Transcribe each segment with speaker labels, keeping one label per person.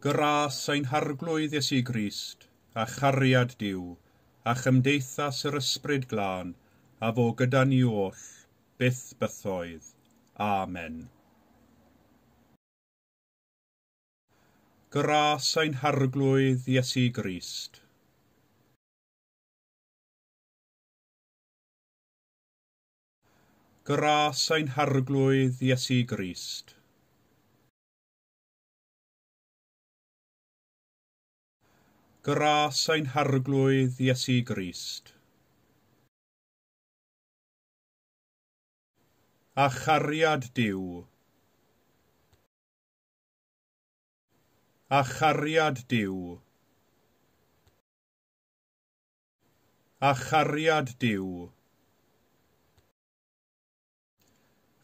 Speaker 1: Gras ein harglwydd Iesu Grist, a chariad diw, a chymdeithas yr ysbryd glân, a fo gyda ni oll, byth bythoedd. Amen.
Speaker 2: Gras ein harglwydd Iesu Grist. Gras ein harglwydd Iesu Grist. Gras ein harglwydd Iesu Grist. A chariad diw. A chariad diw. A chariad diw.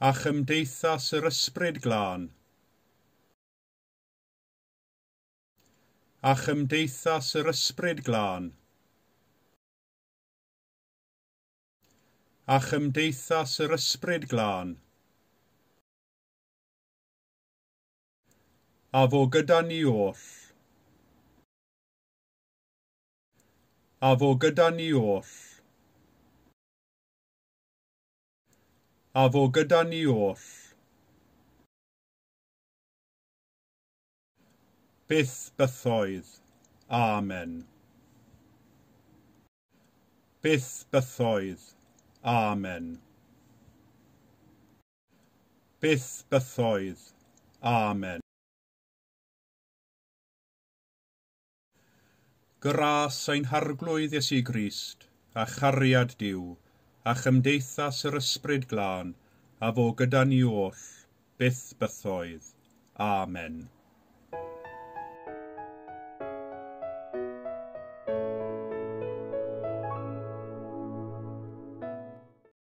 Speaker 1: A chymdeithas yr ysbryd glân.
Speaker 2: a chymdeithas yr ysbryd glân a chymdeithas yr ysbryd glân a fo gyda ni oll a fo gyda ni oll a fo gyda ni oll byth bythoedd. Amen.
Speaker 1: Byth bythoedd. Amen.
Speaker 2: Byth bythoedd. Amen.
Speaker 1: Gras ein harglwydd Iesu Grist, a chariad diw, a chymdeithas yr ysbryd glân, a fo gyda ni oll, byth bythoedd. Amen.